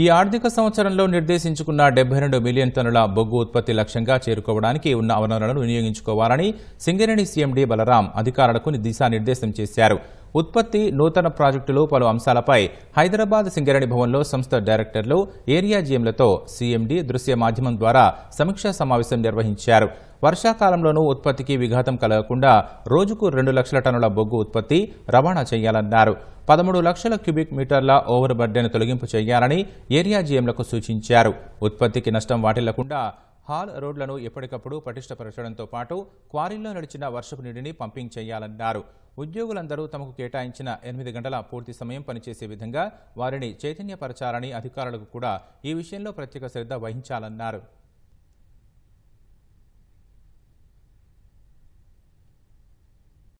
ఈ ఆర్థిక సంవత్సరంలో నిర్దేశించుకున్న డెబ్బై రెండు మిలియన్ టన్నుల బొగ్గు ఉత్పత్తి లక్ష్యంగా చేరుకోవడానికి ఉన్న అవనరులను వినియోగించుకోవాలని సింగరేణి సీఎం డి బలరాం అధికారులకు దిశానిర్దేశం చేశారు ఉత్పత్తి నూతన ప్రాజెక్టులు పలు అంశాలపై హైదరాబాద్ సింగరేణి భవన్లో సంస్థ డైరెక్టర్లు ఏరియా జీఎంలతో సీఎండీ దృశ్య మాధ్యమం ద్వారా సమీక్షా సమావేశం నిర్వహించారు వర్షాకాలంలోనూ ఉత్పత్తికి విఘాతం కలగకుండా రోజుకు రెండు లక్షల టన్నుల బొగ్గు ఉత్పత్తి రవాణా చేయాలన్నారు పదమూడు లక్షల క్యూబిక్ మీటర్ల ఓవర్ బర్డెన్ తొలగింపు చేయాలని ఏరియా జీఎంలకు సూచించారు ఉత్పత్తికి నష్టం వాటిల్లకుండా హాల్ రోడ్లను ఎప్పటికప్పుడు పటిష్టపరచడంతో పాటు క్వారీల్లో నడిచిన వర్షపు నీటిని పంపింగ్ చేయాలన్నారు ఉద్యోగులందరూ తమకు కేటాయించిన ఎనిమిది గంటల పూర్తి సమయం పనిచేసే విధంగా వారిని చైతన్యపరచాలని అధికారులకు కూడా ఈ విషయంలో ప్రత్యేక శ్రద్ధ వహించాలన్నారు